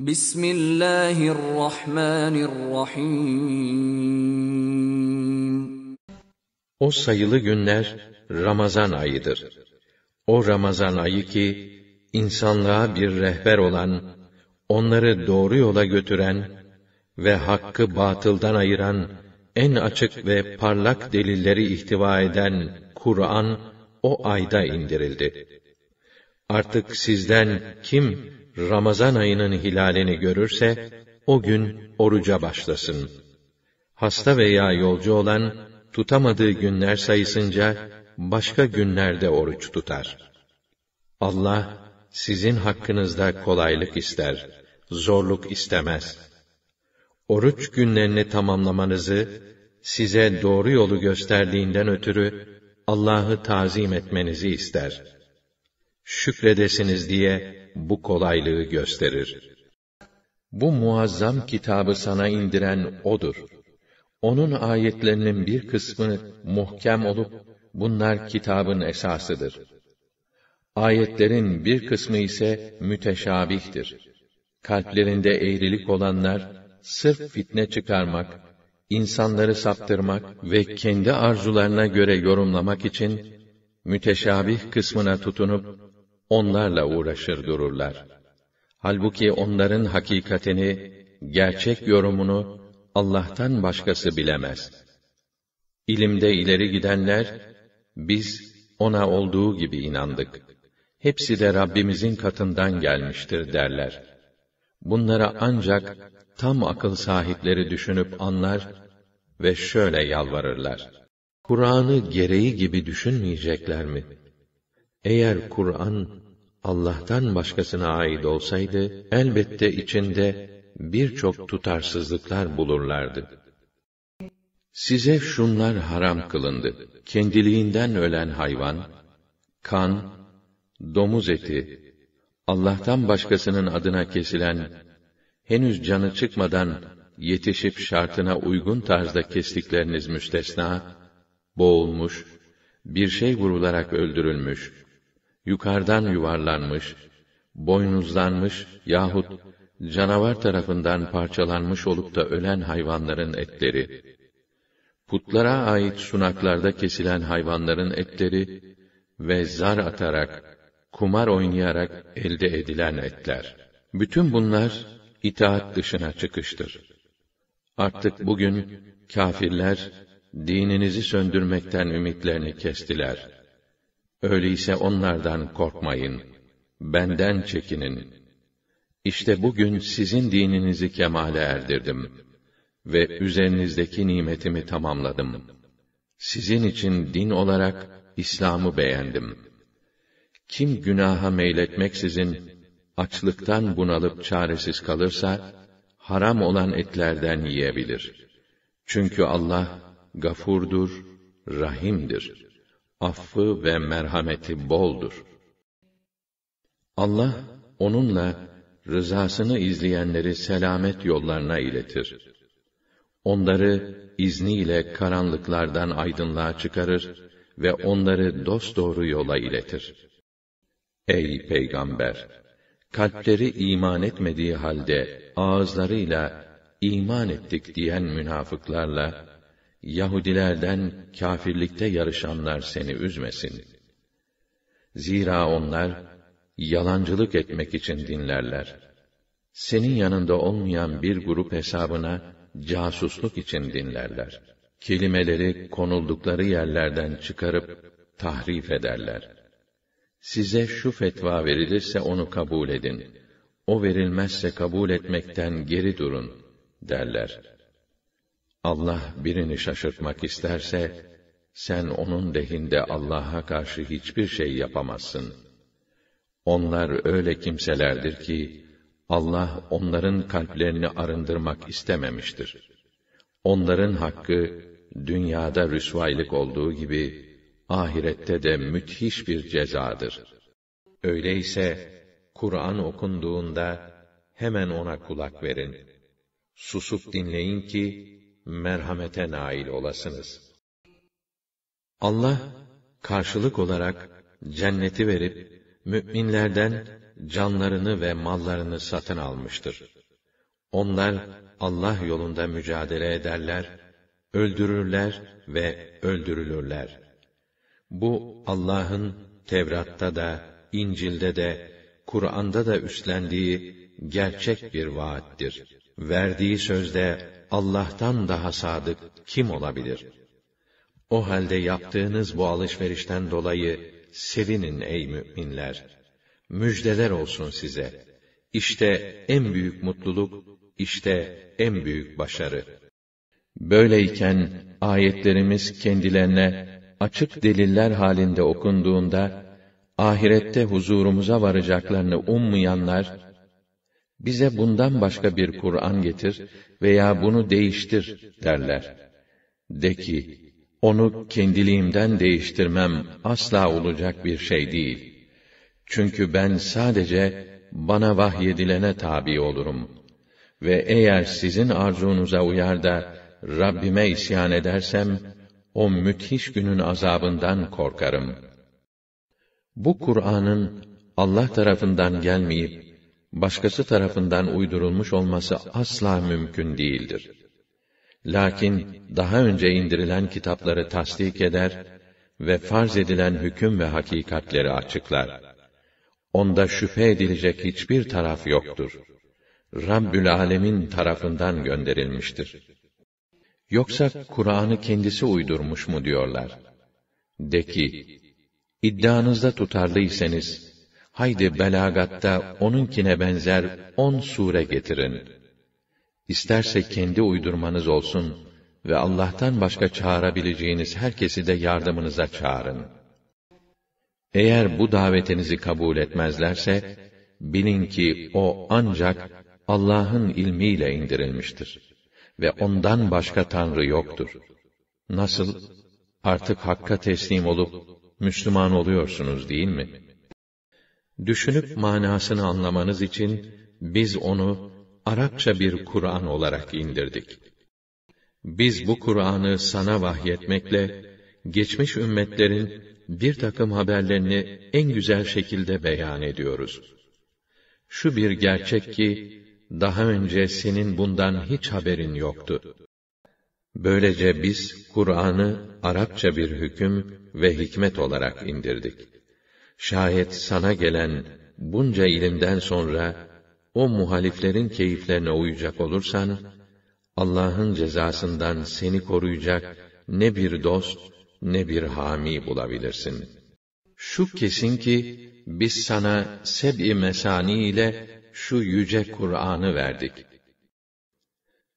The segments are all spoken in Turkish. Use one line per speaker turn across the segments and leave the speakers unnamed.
Bismillahirrahmanirrahim. O sayılı günler Ramazan ayıdır. O Ramazan ayı ki insanlığa bir rehber olan, onları doğru yola götüren ve hakkı batıldan ayıran en açık ve parlak delilleri ihtiva eden Kur'an o ayda indirildi. Artık sizden kim Ramazan ayının hilalini görürse o gün oruca başlasın. Hasta veya yolcu olan tutamadığı günler sayısınca başka günlerde oruç tutar. Allah sizin hakkınızda kolaylık ister, zorluk istemez. Oruç günlerini tamamlamanızı size doğru yolu gösterdiğinden ötürü Allah'ı tazim etmenizi ister. Şükredesiniz diye bu kolaylığı gösterir. Bu muazzam kitabı sana indiren O'dur. Onun ayetlerinin bir kısmı muhkem olup, bunlar kitabın esasıdır. Ayetlerin bir kısmı ise müteşabihtir. Kalplerinde eğrilik olanlar, sırf fitne çıkarmak, insanları saptırmak ve kendi arzularına göre yorumlamak için müteşabih kısmına tutunup onlarla uğraşır dururlar. Halbuki onların hakikatini, gerçek yorumunu Allah'tan başkası bilemez. İlimde ileri gidenler, biz ona olduğu gibi inandık. Hepsi de Rabbimizin katından gelmiştir derler. Bunlara ancak tam akıl sahipleri düşünüp anlar ve şöyle yalvarırlar. Kur'an'ı gereği gibi düşünmeyecekler mi? Eğer Kur'an Allah'tan başkasına ait olsaydı, elbette içinde birçok tutarsızlıklar bulurlardı. Size şunlar haram kılındı. Kendiliğinden ölen hayvan, kan, domuz eti, Allah'tan başkasının adına kesilen, henüz canı çıkmadan yetişip şartına uygun tarzda kestikleriniz müstesna, boğulmuş, bir şey vurularak öldürülmüş, yukarıdan yuvarlanmış, boynuzlanmış yahut canavar tarafından parçalanmış olup da ölen hayvanların etleri, putlara ait sunaklarda kesilen hayvanların etleri ve zar atarak, kumar oynayarak elde edilen etler. Bütün bunlar itaat dışına çıkıştır. Artık bugün kafirler dininizi söndürmekten ümitlerini kestiler.'' Öyleyse onlardan korkmayın. Benden çekinin. İşte bugün sizin dininizi kemale erdirdim ve üzerinizdeki nimetimi tamamladım. Sizin için din olarak İslam'ı beğendim. Kim günaha meyletmeksizin açlıktan bunalıp çaresiz kalırsa haram olan etlerden yiyebilir. Çünkü Allah gafurdur, rahimdir.'' affı ve merhameti boldur. Allah onunla rızasını izleyenleri selamet yollarına iletir. Onları izniyle karanlıklardan aydınlığa çıkarır ve onları dosdoğru yola iletir. Ey peygamber, kalpleri iman etmediği halde ağızlarıyla iman ettik diyen münafıklarla Yahudilerden kâfirlikte yarışanlar seni üzmesin. Zira onlar yalancılık etmek için dinlerler. Senin yanında olmayan bir grup hesabına casusluk için dinlerler. Kelimeleri konuldukları yerlerden çıkarıp tahrif ederler. Size şu fetva verilirse onu kabul edin. O verilmezse kabul etmekten geri durun derler. Allah birini şaşırtmak isterse, sen onun lehinde Allah'a karşı hiçbir şey yapamazsın. Onlar öyle kimselerdir ki, Allah onların kalplerini arındırmak istememiştir. Onların hakkı, dünyada rüsvaylık olduğu gibi, ahirette de müthiş bir cezadır. Öyleyse, Kur'an okunduğunda, hemen ona kulak verin. Susup dinleyin ki, merhamete nail olasınız. Allah karşılık olarak cenneti verip müminlerden canlarını ve mallarını satın almıştır. Onlar Allah yolunda mücadele ederler, öldürürler ve öldürülürler. Bu Allah'ın Tevrat'ta da, İncil'de de, Kur'an'da da üstlendiği gerçek bir vaattir. Verdiği sözde Allah'tan daha sadık kim olabilir? O halde yaptığınız bu alışverişten dolayı sevinin ey müminler. Müjdeler olsun size. İşte en büyük mutluluk, işte en büyük başarı. Böyleyken ayetlerimiz kendilerine açık deliller halinde okunduğunda ahirette huzurumuza varacaklarını ummayanlar bize bundan başka bir Kur'an getir veya bunu değiştir derler. De ki, onu kendiliğimden değiştirmem asla olacak bir şey değil. Çünkü ben sadece bana vahyedilene tabi olurum. Ve eğer sizin arzunuza uyar da Rabbime isyan edersem, o müthiş günün azabından korkarım. Bu Kur'an'ın Allah tarafından gelmeyip başkası tarafından uydurulmuş olması asla mümkün değildir. Lakin daha önce indirilen kitapları tasdik eder ve farz edilen hüküm ve hakikatleri açıklar. Onda şüphe edilecek hiçbir taraf yoktur. Rabbül Alemin tarafından gönderilmiştir. Yoksa Kur'an'ı kendisi uydurmuş mu diyorlar. De ki, iddianızda tutarlıysanız, haydi belagatta onunkine benzer on sure getirin. İsterse kendi uydurmanız olsun ve Allah'tan başka çağırabileceğiniz herkesi de yardımınıza çağırın. Eğer bu davetinizi kabul etmezlerse, bilin ki o ancak Allah'ın ilmiyle indirilmiştir ve ondan başka tanrı yoktur. Nasıl artık hakka teslim olup Müslüman oluyorsunuz değil mi?' düşünüp manasını anlamanız için biz onu Arapça bir Kur'an olarak indirdik. Biz bu Kur'an'ı sana vahyetmekle geçmiş ümmetlerin bir takım haberlerini en güzel şekilde beyan ediyoruz. Şu bir gerçek ki daha önce senin bundan hiç haberin yoktu. Böylece biz Kur'an'ı Arapça bir hüküm ve hikmet olarak indirdik. Şayet sana gelen bunca ilimden sonra o muhaliflerin keyiflerine uyacak olursan Allah'ın cezasından seni koruyacak ne bir dost ne bir hami bulabilirsin. Şu kesin ki biz sana seb'i mesani ile şu yüce Kur'an'ı verdik.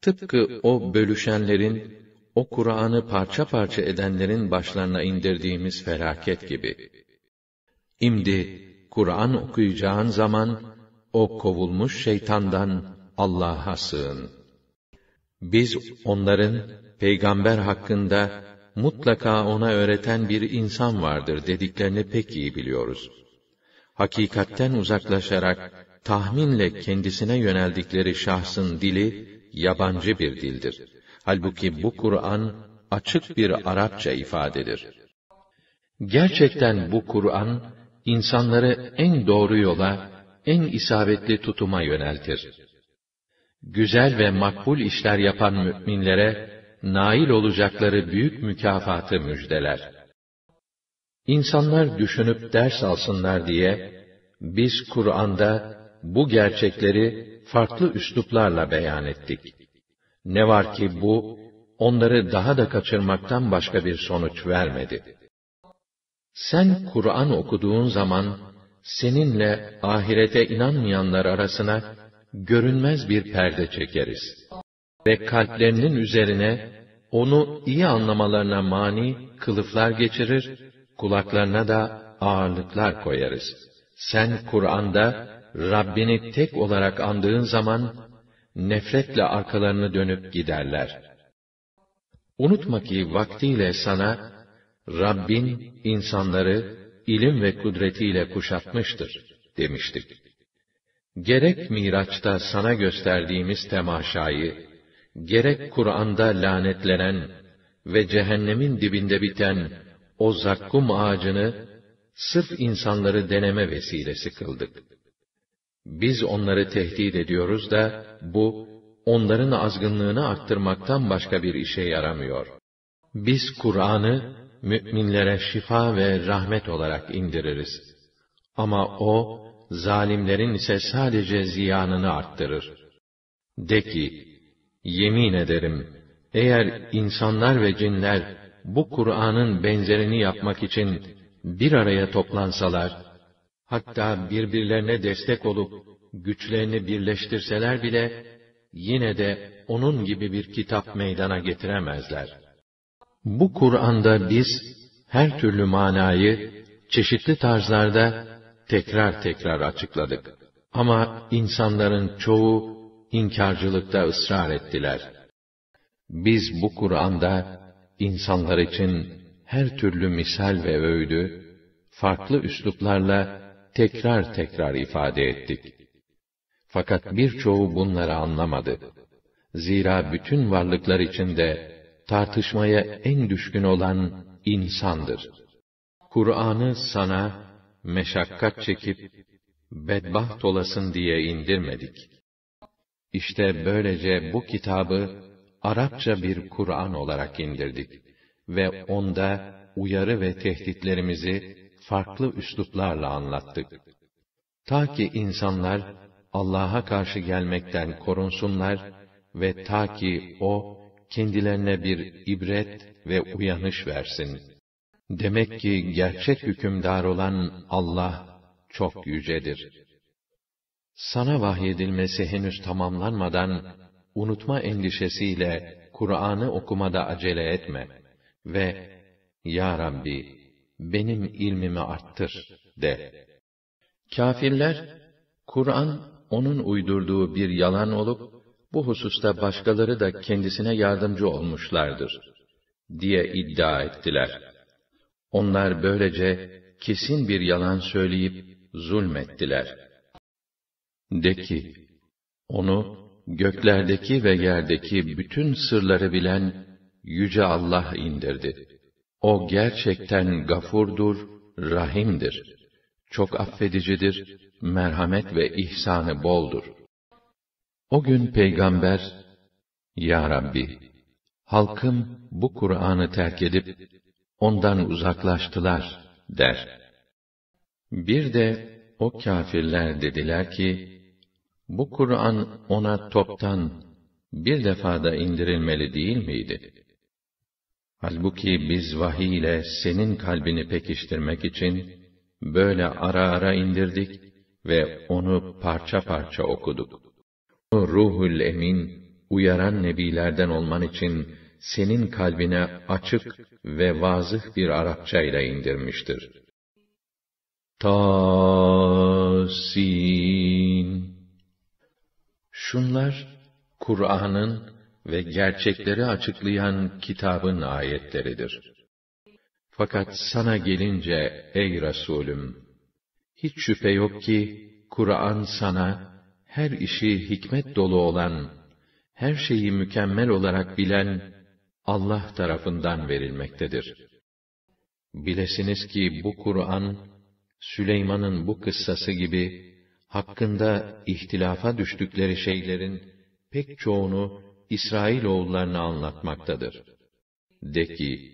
Tıpkı o bölüşenlerin, o Kur'an'ı parça parça edenlerin başlarına indirdiğimiz felaket gibi.'' Şimdi Kur'an okuyacağın zaman o kovulmuş şeytandan Allah'a sığın. Biz onların peygamber hakkında mutlaka ona öğreten bir insan vardır dediklerini pek iyi biliyoruz. Hakikatten uzaklaşarak tahminle kendisine yöneldikleri şahsın dili yabancı bir dildir. Halbuki bu Kur'an açık bir Arapça ifadedir. Gerçekten bu Kur'an insanları en doğru yola, en isabetli tutuma yöneltir. Güzel ve makbul işler yapan müminlere nail olacakları büyük mükafatı müjdeler. İnsanlar düşünüp ders alsınlar diye biz Kur'an'da bu gerçekleri farklı üsluplarla beyan ettik. Ne var ki bu onları daha da kaçırmaktan başka bir sonuç vermedi. Sen Kur'an okuduğun zaman seninle ahirete inanmayanlar arasına görünmez bir perde çekeriz. Ve kalplerinin üzerine onu iyi anlamalarına mani kılıflar geçirir, kulaklarına da ağırlıklar koyarız. Sen Kur'an'da Rabbini tek olarak andığın zaman nefretle arkalarını dönüp giderler. Unutma ki vaktiyle sana Rabbin insanları ilim ve kudretiyle kuşatmıştır demiştik. Gerek Miraç'ta sana gösterdiğimiz temaşayı, gerek Kur'an'da lanetlenen ve cehennemin dibinde biten o zakkum ağacını sırf insanları deneme vesilesi kıldık. Biz onları tehdit ediyoruz da bu onların azgınlığını arttırmaktan başka bir işe yaramıyor. Biz Kur'an'ı müminlere şifa ve rahmet olarak indiririz. Ama o, zalimlerin ise sadece ziyanını arttırır. De ki, yemin ederim, eğer insanlar ve cinler, bu Kur'an'ın benzerini yapmak için bir araya toplansalar, hatta birbirlerine destek olup, güçlerini birleştirseler bile, yine de onun gibi bir kitap meydana getiremezler.'' Bu Kur'an'da biz her türlü manayı çeşitli tarzlarda tekrar tekrar açıkladık. Ama insanların çoğu inkarcılıkta ısrar ettiler. Biz bu Kur'an'da insanlar için her türlü misal ve öğüdü farklı üsluplarla tekrar tekrar ifade ettik. Fakat birçoğu bunları anlamadı. Zira bütün varlıklar içinde tartışmaya en düşkün olan insandır. Kur'an'ı sana meşakkat çekip bedbaht olasın diye indirmedik. İşte böylece bu kitabı Arapça bir Kur'an olarak indirdik ve onda uyarı ve tehditlerimizi farklı üsluplarla anlattık. Ta ki insanlar Allah'a karşı gelmekten korunsunlar ve ta ki o kendilerine bir ibret ve uyanış versin. Demek ki gerçek hükümdar olan Allah çok yücedir. Sana vahyedilmesi henüz tamamlanmadan unutma endişesiyle Kur'an'ı okumada acele etme ve ya Rabbi benim ilmimi arttır de. Kafirler Kur'an onun uydurduğu bir yalan olup bu hususta başkaları da kendisine yardımcı olmuşlardır, diye iddia ettiler. Onlar böylece kesin bir yalan söyleyip zulmettiler. De ki, onu göklerdeki ve yerdeki bütün sırları bilen Yüce Allah indirdi. O gerçekten gafurdur, rahimdir. Çok affedicidir, merhamet ve ihsanı boldur.'' O gün peygamber, Ya Rabbi, halkım bu Kur'an'ı terk edip, ondan uzaklaştılar, der. Bir de o kâfirler dediler ki, bu Kur'an ona toptan bir defada indirilmeli değil miydi? Halbuki biz vahiy ile senin kalbini pekiştirmek için böyle ara ara indirdik ve onu parça parça okuduk. Ruhul Emin, uyaran nebilerden olman için senin kalbine açık ve vazıh bir Arapça ile indirmiştir. Tasin Şunlar, Kur'an'ın ve gerçekleri açıklayan kitabın ayetleridir. Fakat sana gelince ey Resulüm, hiç şüphe yok ki Kur'an sana her işi hikmet dolu olan, her şeyi mükemmel olarak bilen Allah tarafından verilmektedir. Bilesiniz ki bu Kur'an, Süleyman'ın bu kıssası gibi, hakkında ihtilafa düştükleri şeylerin pek çoğunu İsrail oğullarına anlatmaktadır. De ki,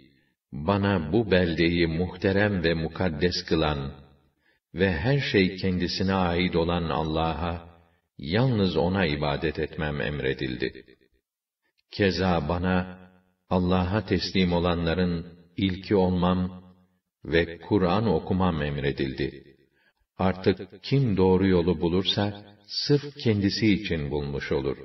bana bu beldeyi muhterem ve mukaddes kılan ve her şey kendisine ait olan Allah'a yalnız ona ibadet etmem emredildi. Keza bana Allah'a teslim olanların ilki olmam ve Kur'an okumam emredildi. Artık kim doğru yolu bulursa sırf kendisi için bulmuş olur.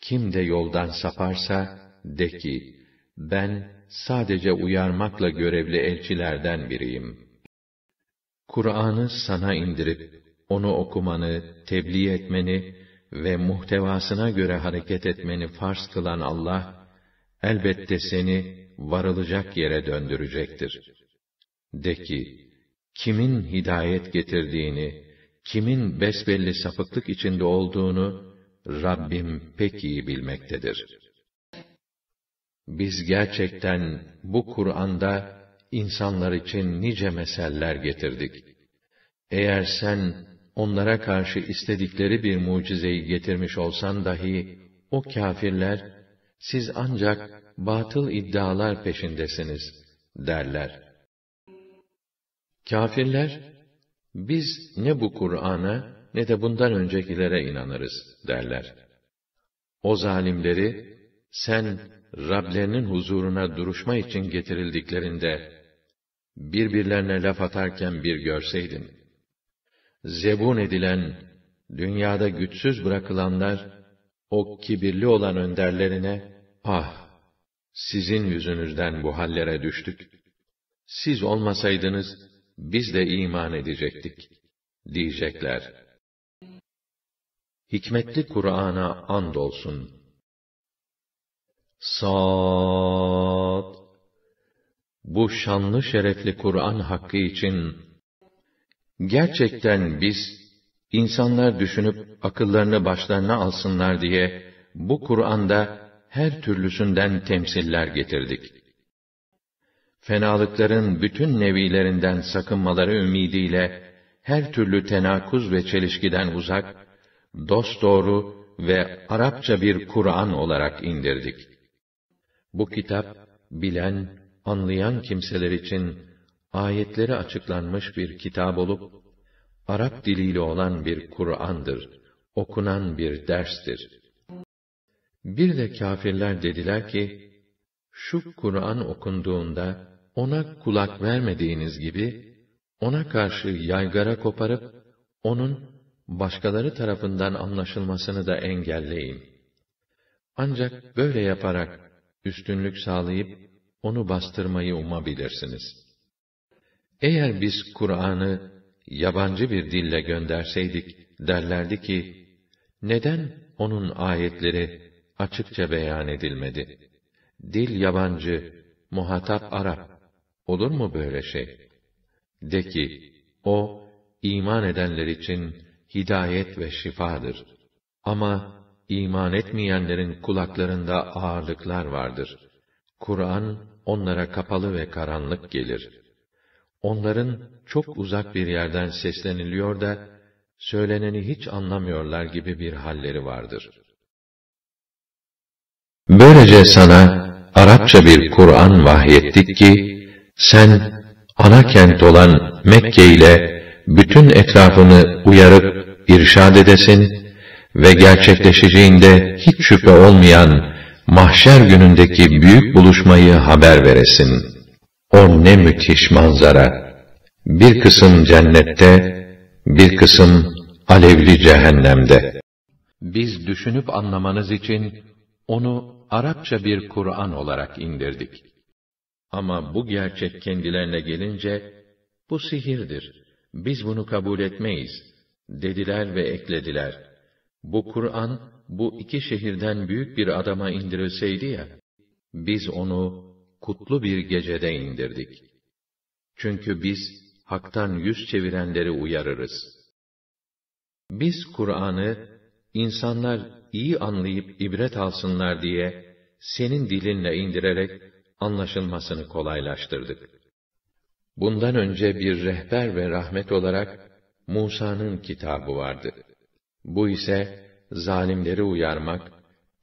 Kim de yoldan saparsa de ki ben sadece uyarmakla görevli elçilerden biriyim. Kur'an'ı sana indirip onu okumanı, tebliğ etmeni ve muhtevasına göre hareket etmeni farz kılan Allah, elbette seni varılacak yere döndürecektir. De ki, kimin hidayet getirdiğini, kimin besbelli sapıklık içinde olduğunu, Rabbim pek iyi bilmektedir. Biz gerçekten bu Kur'an'da insanlar için nice meseller getirdik. Eğer sen onlara karşı istedikleri bir mucizeyi getirmiş olsan dahi, o kâfirler, siz ancak batıl iddialar peşindesiniz, derler. Kâfirler, biz ne bu Kur'an'a ne de bundan öncekilere inanırız, derler. O zalimleri, sen Rablerinin huzuruna duruşma için getirildiklerinde, birbirlerine laf atarken bir görseydin.'' zebun edilen, dünyada güçsüz bırakılanlar, o kibirli olan önderlerine, ah, sizin yüzünüzden bu hallere düştük. Siz olmasaydınız, biz de iman edecektik, diyecekler. Hikmetli Kur'an'a andolsun. Saat. Bu şanlı şerefli Kur'an hakkı için Gerçekten biz, insanlar düşünüp akıllarını başlarına alsınlar diye, bu Kur'an'da her türlüsünden temsiller getirdik. Fenalıkların bütün nevilerinden sakınmaları ümidiyle, her türlü tenakuz ve çelişkiden uzak, dost doğru ve Arapça bir Kur'an olarak indirdik. Bu kitap, bilen, anlayan kimseler için ayetleri açıklanmış bir kitap olup, Arap diliyle olan bir Kur'an'dır, okunan bir derstir. Bir de kâfirler dediler ki, şu Kur'an okunduğunda, ona kulak vermediğiniz gibi, ona karşı yaygara koparıp, onun başkaları tarafından anlaşılmasını da engelleyin. Ancak böyle yaparak, üstünlük sağlayıp, onu bastırmayı umabilirsiniz.'' Eğer biz Kur'an'ı yabancı bir dille gönderseydik, derlerdi ki, neden onun ayetleri açıkça beyan edilmedi? Dil yabancı, muhatap Arap. Olur mu böyle şey? De ki, o, iman edenler için hidayet ve şifadır. Ama iman etmeyenlerin kulaklarında ağırlıklar vardır. Kur'an onlara kapalı ve karanlık gelir.'' onların çok uzak bir yerden sesleniliyor da, söyleneni hiç anlamıyorlar gibi bir halleri vardır. Böylece sana Arapça bir Kur'an vahyettik ki, sen ana kent olan Mekke ile bütün etrafını uyarıp irşad edesin ve gerçekleşeceğinde hiç şüphe olmayan mahşer günündeki büyük buluşmayı haber veresin.'' O ne müthiş manzara! Bir kısım cennette, bir kısım alevli cehennemde. Biz düşünüp anlamanız için onu Arapça bir Kur'an olarak indirdik. Ama bu gerçek kendilerine gelince, bu sihirdir, biz bunu kabul etmeyiz, dediler ve eklediler. Bu Kur'an, bu iki şehirden büyük bir adama indirilseydi ya, biz onu kutlu bir gecede indirdik. Çünkü biz haktan yüz çevirenleri uyarırız. Biz Kur'an'ı insanlar iyi anlayıp ibret alsınlar diye senin dilinle indirerek anlaşılmasını kolaylaştırdık. Bundan önce bir rehber ve rahmet olarak Musa'nın kitabı vardı. Bu ise zalimleri uyarmak,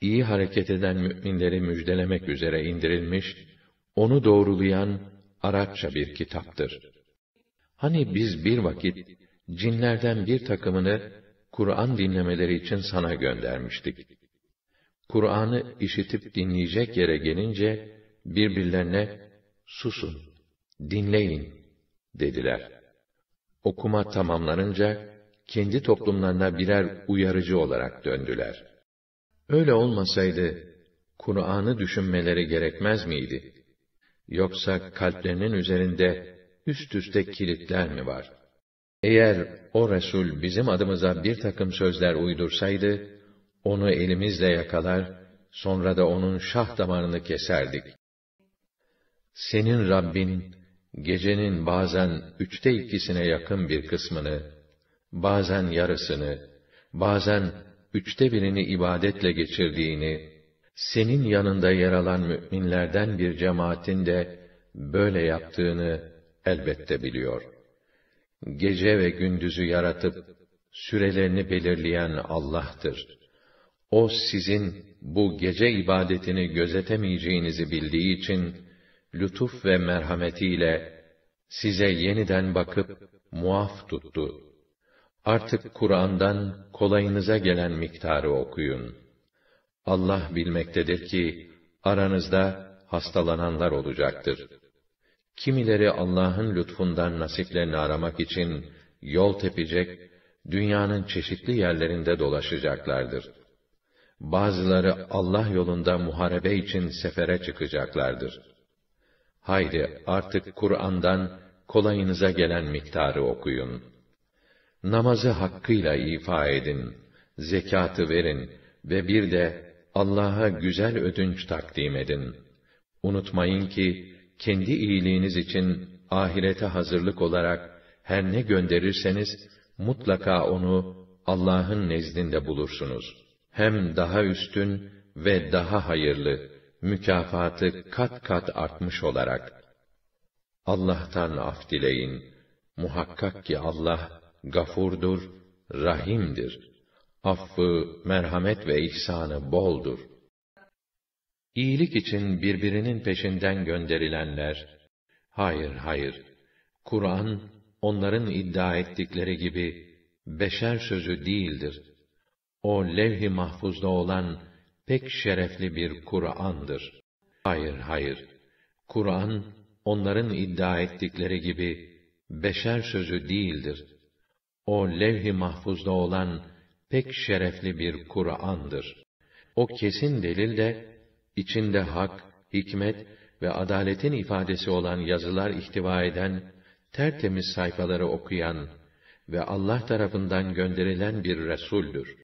iyi hareket eden müminleri müjdelemek üzere indirilmiş onu doğrulayan Arapça bir kitaptır. Hani biz bir vakit cinlerden bir takımını Kur'an dinlemeleri için sana göndermiştik. Kur'an'ı işitip dinleyecek yere gelince birbirlerine susun, dinleyin dediler. Okuma tamamlanınca kendi toplumlarına birer uyarıcı olarak döndüler. Öyle olmasaydı Kur'an'ı düşünmeleri gerekmez miydi?' Yoksa kalplerinin üzerinde üst üste kilitler mi var? Eğer o Resul bizim adımıza bir takım sözler uydursaydı, onu elimizle yakalar, sonra da onun şah damarını keserdik. Senin Rabbin, gecenin bazen üçte ikisine yakın bir kısmını, bazen yarısını, bazen üçte birini ibadetle geçirdiğini, senin yanında yer alan müminlerden bir cemaatin de böyle yaptığını elbette biliyor. Gece ve gündüzü yaratıp sürelerini belirleyen Allah'tır. O sizin bu gece ibadetini gözetemeyeceğinizi bildiği için lütuf ve merhametiyle size yeniden bakıp muaf tuttu. Artık Kur'an'dan kolayınıza gelen miktarı okuyun.'' Allah bilmektedir ki, aranızda hastalananlar olacaktır. Kimileri Allah'ın lütfundan nasiplerini aramak için yol tepecek, dünyanın çeşitli yerlerinde dolaşacaklardır. Bazıları Allah yolunda muharebe için sefere çıkacaklardır. Haydi artık Kur'an'dan kolayınıza gelen miktarı okuyun. Namazı hakkıyla ifa edin, zekatı verin ve bir de Allah'a güzel ödünç takdim edin. Unutmayın ki, kendi iyiliğiniz için ahirete hazırlık olarak her ne gönderirseniz, mutlaka onu Allah'ın nezdinde bulursunuz. Hem daha üstün ve daha hayırlı, mükafatı kat kat artmış olarak. Allah'tan af dileyin. Muhakkak ki Allah gafurdur, rahimdir.'' affı, merhamet ve ihsanı boldur. İyilik için birbirinin peşinden gönderilenler, hayır hayır, Kur'an, onların iddia ettikleri gibi, beşer sözü değildir. O levh-i mahfuzda olan, pek şerefli bir Kur'an'dır. Hayır hayır, Kur'an, onların iddia ettikleri gibi, beşer sözü değildir. O levh-i mahfuzda olan, pek şerefli bir Kur'an'dır. O kesin delil de, içinde hak, hikmet ve adaletin ifadesi olan yazılar ihtiva eden, tertemiz sayfaları okuyan ve Allah tarafından gönderilen bir Resul'dür.